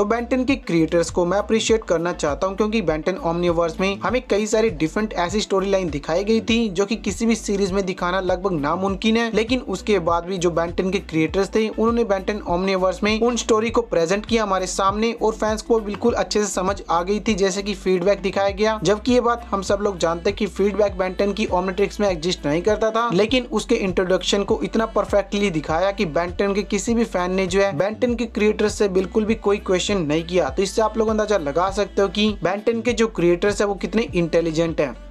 तो बैंटन के क्रिएटर्स को मैं अप्रिशिएट करना चाहता हूँ क्योंकि बैंटन ओमनिवर्स में हमें कई सारी डिफरेंट ऐसी स्टोरी लाइन दिखाई गई थी जो कि किसी भी सीरीज में दिखाना लगभग नामुमकिन है लेकिन उसके बाद भी जो बैंटन के क्रिएटर्स थे उन्होंने बैंटन ओमनिवर्स में उन स्टोरी को प्रेजेंट किया हमारे सामने और फैंस को बिल्कुल अच्छे से समझ आ गई थी जैसे की फीडबैक दिखाया गया जबकि ये बात हम सब लोग जानते की फीडबैक बैंटन की ओमनेट्रिक्स में एग्जिस्ट नहीं करता था लेकिन उसके इंट्रोडक्शन को इतना परफेक्टली दिखाया की बैंटन के किसी भी फैन ने जो है बैंटन के क्रिएटर्स से बिल्कुल भी कोई क्वेश्चन क्वेश्चन नहीं किया तो इससे आप लोग अंदाजा लगा सकते हो कि बैंटन के जो क्रिएटर्स है वो कितने इंटेलिजेंट है